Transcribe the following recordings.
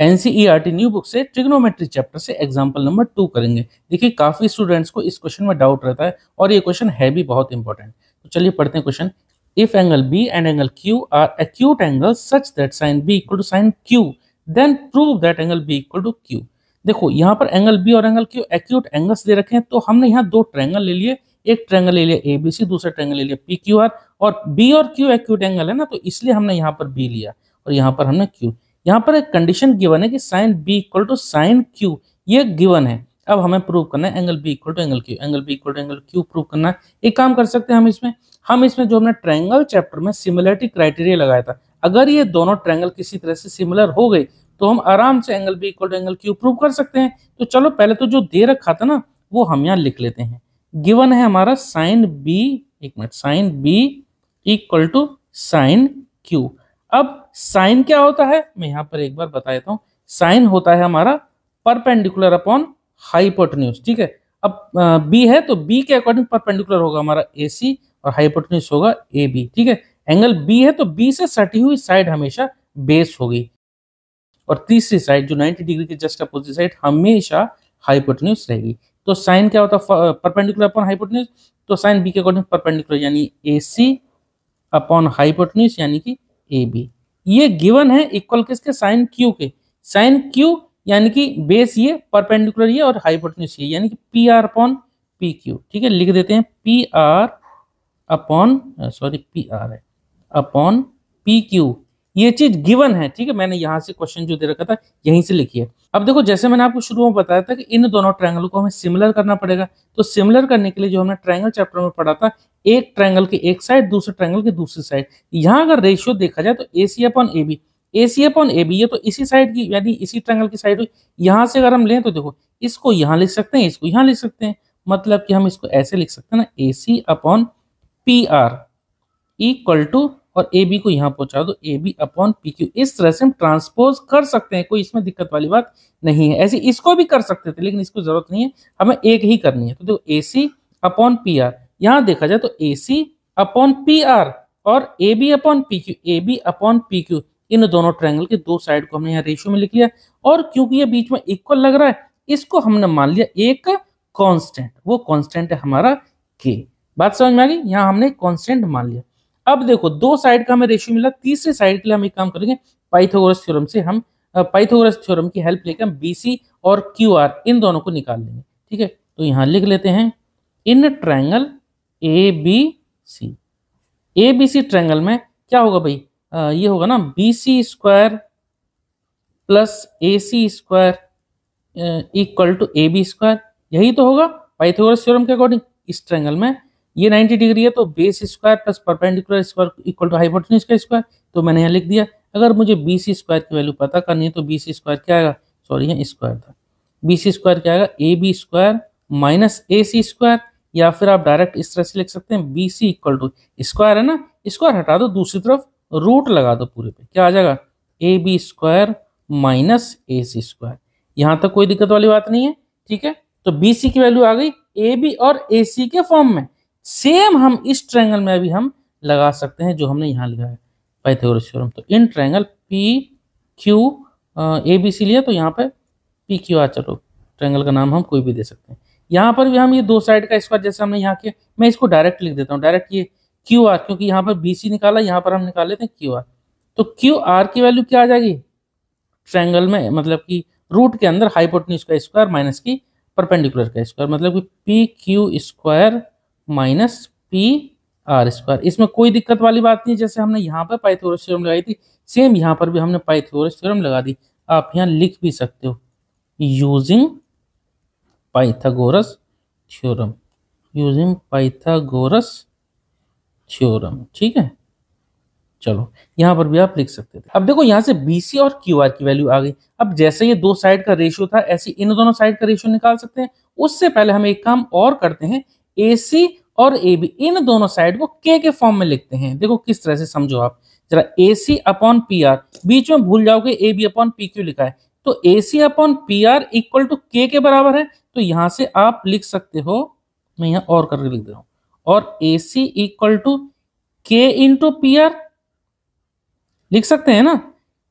NCERT new book से trigonometry chapter से example number two करेंगे देखिए काफ़ी स्टूडेंट्स को इस क्वेश्चन में डाउट रहता है और ये क्वेश्चन है भी बहुत इंपॉर्टेंट तो चलिए पढ़ते हैं question if angle B and angle Q are acute angle such that sine B equal to sine Q then prove that angle B equal to Q देखो यहाँ पर एंगल बी और एंगल क्यू एक्यूट एंगल्स दे रखे हैं तो हमने यहाँ दो ट्रैंगल ले लिए एक ट्रैंगल ले लिया ए बी सी दूसरा ट्रैंगल ले लिया पी क्यू आर और बी और क्यू एक्यूट एंगल है ना तो इसलिए हमने यहाँ पर बी लिया और यहाँ पर हमने क्यू यहाँ पर एक कंडीशन गिवन है कि sine B equal to sine Q ये गिवन है अब हमें प्रूव करना है angle B equal to angle Q angle B equal to angle Q prove करना है एक काम कर सकते हैं हम इसमें हम इसमें जो हमने ट्रैंगल चैप्टर में सिमिलरिटी क्राइटेरिया लगाया था अगर ये दोनों ट्रैंगल किसी तरह से सिमिलर हो गई तो हम आराम से angle B equal to angle Q prove कर सकते हैं तो चलो पहले तो जो दे रखा था ना वो हम यहाँ लिख लेते हैं गिवन है हमारा साइन बी एक minute sine B equal to sine Q अब साइन क्या होता है मैं यहां पर एक बार बता देता हूं साइन होता है हमारा परपेंडिकुलर अपॉन हाइपोटन्यूज ठीक है अब बी है तो बी के अकॉर्डिंग परपेंडिकुलर होगा हमारा ए सी और हाइपोटन्यूज होगा ए बी ठीक है एंगल बी है तो बी से सटी हुई साइड हमेशा बेस होगी और तीसरी साइड जो 90 डिग्री के जस्ट अपोजिट साइड हमेशा हाइपोटन्यूज रहेगी तो साइन क्या होता है परपेंडिकुलर अपॉन हाइपोटन्यूज तो साइन बी के अकॉर्डिंग परपेंडिकुलर यानी ए सी अपॉन हाइपोटन्यूज यानी कि ए बी ये गिवन है इक्वल किसके साइन क्यू के साइन क्यू यानी कि बेस ये परपेंडिकुलर ये और हाइपोटेन्यूस ये यानी कि P R upon P Q ठीक है लिख देते हैं P R upon sorry P R है अपॉन पी क्यू ये चीज गिवन है ठीक है मैंने यहाँ से क्वेश्चन जो दे रखा था यहीं से लिखी है अब देखो जैसे मैंने आपको शुरू में बताया था कि इन दोनों ट्रायंगल को हमें सिमिलर करना पड़ेगा तो सिमिलर करने के लिए जो हमने ट्रायंगल चैप्टर में पढ़ा था एक ट्रायंगल की एक साइड दूसरे ट्रायंगल की दूसरी साइड यहाँ अगर रेशियो देखा जाए तो A C upon A B A C upon A B ये तो इसी साइड की यानी इसी ट्रायंगल की साइड हुई यहाँ से अगर हम लें तो देखो इसको यहाँ लिख सकते हैं इसको यहाँ लिख सकते हैं मतलब कि हम इसको ऐसे लिख सकते हैं ना A C upon P R equal to और ए बी को यहाँ पहुंचा दो A B upon P Q इस तरह से हम ट्रांसपोज कर सकते हैं कोई इसमें दिक्कत वाली बात नहीं है ऐसे इसको भी कर सकते थे लेकिन इसको जरूरत नहीं है हमें एक ही करनी है तो देखो A C upon P R यहां देखा जाए तो A C upon P R और A B upon P Q A B upon P Q इन दोनों ट्रायंगल के दो साइड को हमने यहाँ रेशियो में लिख लिया और क्योंकि ये बीच में इक्वल लग रहा है इसको हमने मान लिया एक कांस्टेंट वो कांस्टेंट है हमारा के बात समझ में आ गई यहाँ हमने कांस्टेंट मान लिया अब देखो दो साइड का हमें रेशियो मिला तीसरे साइड के लिए हम एक काम करेंगे पाइथागोरस थ्योरम से हम पाइथागोरस थ्योरम की हेल्प लेकर हम बीसी और क्यूआर इन दोनों को निकाल लेंगे ठीक है तो यहाँ लिख लेते हैं in triangle A B C A B C triangle में क्या होगा भाई ये होगा ना B C square plus A C square equal to A B square यही तो होगा पाइथागोरस थ्योरम के अकॉर्डिंग इस ट्रैंगल में ये 90 डिग्री है तो base square plus perpendicular square equal to hypotenuse का स्क्वायर तो मैंने यहाँ लिख दिया अगर मुझे बी सी स्क्वायर की वैल्यू पता करनी है तो बी सी स्क्वायर क्या आएगा सॉरी यहाँ स्क्वायर था बी सी स्क्वायर क्या आएगा A B square minus A C square या फिर आप डायरेक्ट इस तरह से लिख सकते हैं B C equal to square है ना स्क्वायर हटा दो दूसरी तरफ रूट लगा दो पूरे पे क्या आ जाएगा A B square minus A C square यहाँ तक कोई दिक्कत वाली बात नहीं है ठीक है तो बी सी की वैल्यू आ गई ए बी और ए सी के फॉर्म में सेम हम इस ट्रैंगल में अभी हम लगा सकते हैं जो हमने यहाँ लिखा है पाइथागोरस तो in triangle P Q A B C लिया तो यहाँ पे पी क्यू आ चलो ट्रैंगल का नाम हम कोई भी दे सकते हैं यहाँ पर भी हम ये दो साइड का स्क्वायर जैसे हमने यहाँ के मैं इसको डायरेक्ट लिख देता हूँ डायरेक्ट ये क्यू आर क्योंकि यहाँ पर बी सी निकाला यहाँ पर हम निकाल लेते हैं क्यू आर तो क्यू आर की वैल्यू क्या आ जाएगी ट्रैंगल में मतलब कि रूट के अंदर हाइपोटन्यूज का स्क्वायर माइनस की परपेंडिकुलर का स्क्वायर मतलब कि P Q square minus P R square इसमें कोई दिक्कत वाली बात नहीं जैसे हमने यहाँ पर पाइथोरस थ्योरम लगाई थी सेम यहाँ पर भी हमने पाइथोरस थ्योरम लगा दी आप यहाँ लिख भी सकते हो using Pythagoras theorem using Pythagoras theorem ठीक है चलो यहाँ पर भी आप लिख सकते थे अब देखो यहाँ से BC और QR की वैल्यू आ गई अब जैसे ये दो साइड का रेशियो था ऐसे इन दोनों साइड का रेशियो निकाल सकते हैं उससे पहले हम एक काम और करते हैं AC और AB इन दोनों साइड को के के फॉर्म में लिखते हैं देखो किस तरह से समझो आप जरा ए सी अपॉन पी बीच में भूल जाओगे A B upon P Q लिखा है तो A C upon P R equal to K के बराबर है तो यहां से आप लिख सकते हो मैं यहां और करके लिख दे रहा हूं और A C equal to K into P R लिख सकते हैं ना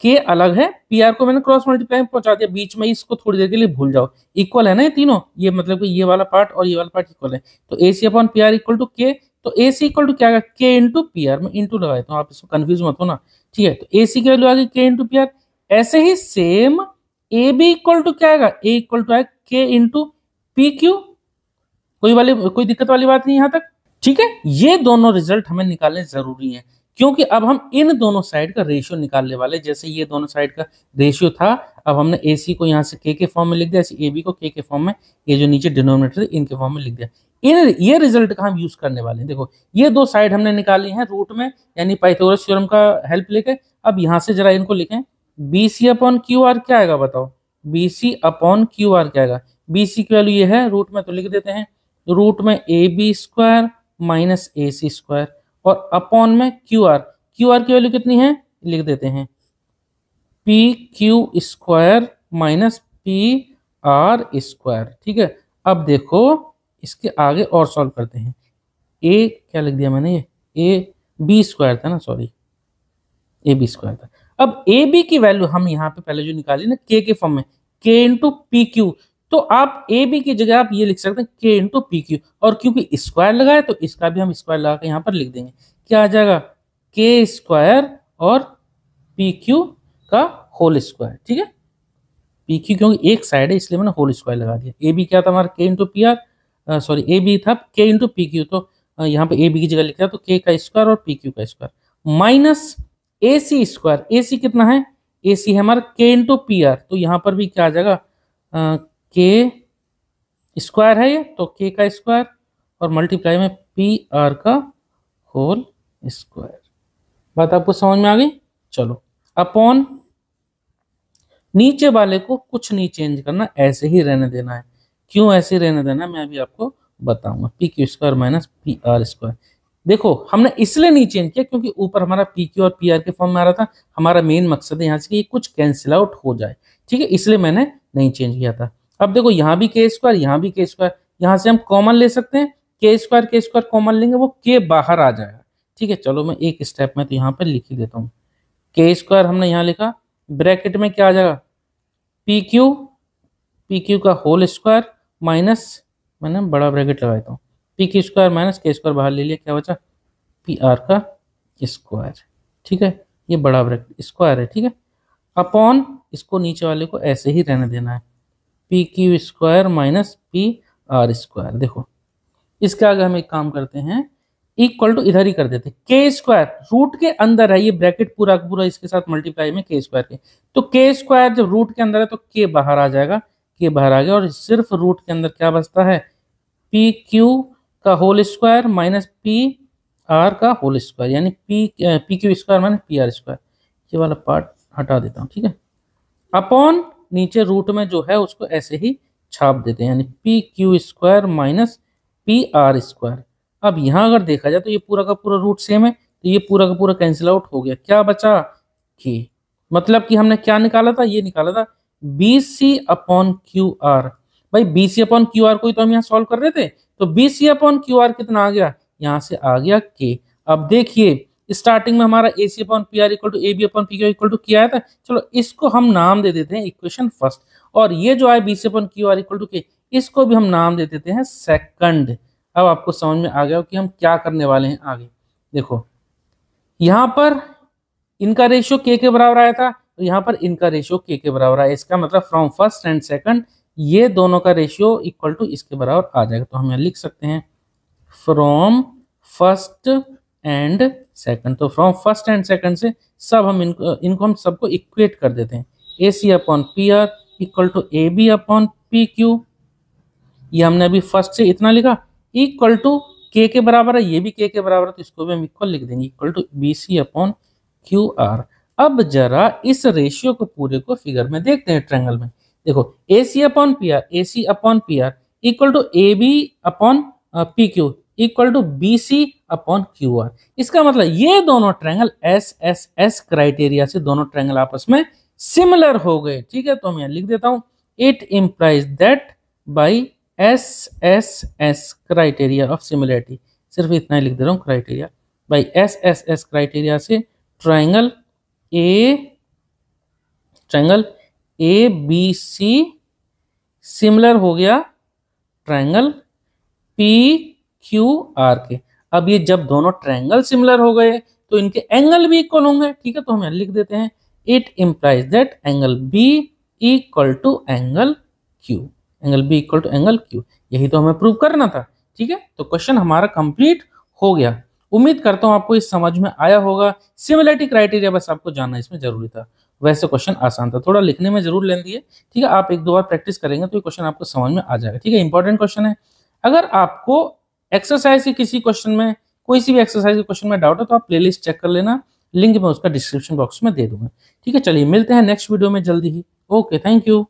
के अलग है पी आर को मैंने क्रॉस मल्टीप्लाई में पहुंचा दिया बीच में इसको थोड़ी देर के लिए भूल जाओ इक्वल है ना ये तीनों ये मतलब कि ये वाला पार्ट और ये वाला पार्ट इक्वल है तो A C upon P R equal to K तो ए सी इक्वल टू क्या आएगा के इंटू पी आर में इंटू लगा देता हूँ आप इसको कंफ्यूज मत हो ना ठीक है तो ए सी की वैल्यू आ गई के इंटू पी आर ऐसे ही same A B equal to क्या आएगा ए इक्वल टू आएगा के इंटू पी क्यू कोई वाली कोई दिक्कत वाली बात नहीं यहां तक ठीक है ये दोनों रिजल्ट हमें निकालने जरूरी है क्योंकि अब हम इन दोनों साइड का रेशियो निकालने वाले जैसे ये दोनों साइड का रेशियो था अब हमने ए सी को यहाँ से के के फॉर्म में लिख दिया ऐसे ए बी को के के फॉर्म में ये जो नीचे डिनोमिनेटर है इनके फॉर्म में लिख दिया इन ये रिजल्ट का हम यूज़ करने वाले हैं देखो ये दो साइड हमने निकाली हैं रूट में यानी पाइथागोरस थ्योरम का हेल्प लेके अब यहाँ से जरा इनको लिखें B C upon Q R क्या आएगा बताओ B C upon Q R क्या आएगा बी सी की वैल्यू ये है रूट में तो लिख देते हैं रूट में A B square minus A C square और अपॉन में क्यू आर क्यू आर की वैल्यू कितनी है लिख देते हैं P Q square minus P R square ठीक है अब देखो इसके आगे और सॉल्व करते हैं ए क्या लिख दिया मैंने ये ए बी स्क्वायर था ना सॉरी ए बी स्क्वायर था अब ए बी की वैल्यू हम यहाँ पे पहले जो निकाली ना के के फॉर्म में के इंटू पी क्यू तो आप ए बी की जगह आप ये लिख सकते हैं के इंटू पी क्यू और क्योंकि स्क्वायर लगाए तो इसका भी हम स्क्वायर लगा के यहाँ पर लिख देंगे क्या आ जाएगा के स्क्वायर और पी क्यू का होल स्क्वायर ठीक है पी क्यू क्योंकि एक साइड है इसलिए मैंने होल स्क्वायर लगा दिया ए बी क्या था हमारा K into P R sorry A B था के इंटू पी क्यू तो यहाँ पे ए बी की जगह लिखा तो के का स्क्वायर और पी क्यू का square minus A C square A C कितना है ए सी है हमारा के इंटू पी आर तो यहाँ पर भी क्या आ जाएगा के स्क्वायर है ये तो के का स्क्वायर और मल्टीप्लाई में पी आर का होल स्क्वायर बात आपको समझ में आ गई चलो अपॉन नीचे वाले को कुछ नहीं चेंज करना ऐसे ही रहने देना है क्यों ऐसे रहने देना है? मैं अभी आपको बताऊंगा P Q square minus P R square देखो हमने इसलिए नहीं चेंज किया क्योंकि ऊपर हमारा पी क्यू और पी आर के फॉर्म में आ रहा था हमारा मेन मकसद है यहाँ से कि कुछ कैंसिल आउट हो जाए ठीक है इसलिए मैंने नहीं चेंज किया था अब देखो यहाँ भी के स्क्वायर यहाँ भी के स्क्वायर यहाँ से हम कॉमन ले सकते हैं के स्क्वायर के स्क्वायर कॉमन लेंगे वो के बाहर आ जाएगा ठीक है चलो मैं एक स्टेप में तो यहाँ पर लिख ही देता हूँ के स्क्वायर हमने यहाँ लिखा ब्रैकेट में क्या आ जाएगा पी क्यू पी क्यू का होल स्क्वायर माइनस मैंने बड़ा ब्रैकेट लगा देता हूँ पी की स्क्वायर माइनस के स्क्वायर बाहर ले लिया क्या बचा पी आर का स्क्वायर ठीक है ये बड़ा ब्रैकेट स्क्वायर है ठीक है अपॉन इसको नीचे वाले को ऐसे ही रहने देना है P Q square minus P R square देखो इसके आगे हम एक काम करते हैं इक्वल टू इधर ही कर देते के स्क्वायर रूट के अंदर है ये ब्रैकेट पूरा पूरा इसके साथ मल्टीप्लाई में के स्क्वायर के तो के स्क्वायर जब रूट के अंदर है तो के बाहर आ जाएगा के बाहर आ गया और सिर्फ रूट के अंदर क्या बचता है पी क्यू का whole square minus P R का होल स्क्वायर यानी P P Q square minus P R square ये वाला पार्ट हटा देता हूँ ठीक है अपॉन नीचे रूट में जो है उसको ऐसे ही छाप देते हैं यानी P Q square minus P R square अब यहाँ अगर देखा जाए तो ये पूरा का पूरा रूट सेम है तो ये पूरा का पूरा कैंसिल आउट हो गया क्या बचा के मतलब कि हमने क्या निकाला था ये निकाला था B C upon Q R भाई B C upon Q R को ही तो हम यहाँ सॉल्व कर रहे थे तो B C upon Q R कितना आ गया यहाँ से आ गया के अब देखिए स्टार्टिंग में हमारा A C upon P R equal to A B upon P Q equal to किया था चलो इसको हम नाम दे देते हैं इक्वेशन फर्स्ट और ये जो आया B C upon Q R equal to K इसको भी हम नाम दे देते हैं सेकंड अब आपको समझ में आ गया कि हम क्या करने वाले हैं आगे देखो यहाँ पर इनका रेशियो के के बराबर आया था तो यहाँ पर इनका रेशियो के के बराबर आया इसका मतलब फ्रॉम फर्स्ट एंड सेकंड ये दोनों का रेशियो इक्वल टू इसके बराबर आ जाएगा तो हम यहाँ लिख सकते हैं फ्रॉम फर्स्ट एंड सेकंड तो फ्रॉम फर्स्ट एंड सेकंड से सब हम इनको इनको हम सबको इक्वेट कर देते हैं A C upon P R equal to A B upon P Q ये हमने अभी फर्स्ट से इतना लिखा इक्वल टू के के बराबर है ये भी के के बराबर है तो इसको भी हम इक्वल लिख देंगे equal to B C upon Q R अब जरा इस रेशियो को पूरे को फिगर में देखते हैं ट्रैंगल में देखो A C upon P R A C upon P R equal to A B upon P Q equal to B C upon Q R इसका मतलब ये दोनों triangle S S S criteria से दोनों ट्रायंगल आपस में सिमिलर हो गए ठीक है तो मैं लिख देता हूं it implies that by S S S criteria of similarity सिर्फ इतना ही लिख दे रहा हूँ criteria by S S S criteria से triangle A triangle A B C similar हो गया ट्रायंगल पी क्यू आर के अब ये जब दोनों ट्रायंगल सिमिलर हो गए तो इनके एंगल भी इक्वल होंगे ठीक है तो हम लिख देते हैं it implies that angle B equal to angle Q angle B equal to angle Q यही तो हमें प्रूव करना था ठीक है तो क्वेश्चन हमारा कंप्लीट हो गया उम्मीद करता हूं आपको इस समझ में आया होगा सिमिलरिटी क्राइटेरिया बस आपको जानना इसमें जरूरी था वैसे क्वेश्चन आसान था थोड़ा लिखने में जरूर लेंदी है ठीक है आप एक दो बार प्रैक्टिस करेंगे तो ये क्वेश्चन आपको समझ में आ जाएगा ठीक है इंपॉर्टेंट क्वेश्चन है अगर आपको एक्सरसाइज के किसी क्वेश्चन में कोई सी भी एक्सरसाइज के क्वेश्चन में डाउट है तो आप प्लेलिस्ट चेक कर लेना लिंक मैं उसका डिस्क्रिप्शन बॉक्स में दे दूंगा ठीक है चलिए मिलते हैं नेक्स्ट वीडियो में जल्दी ही ओके थैंक यू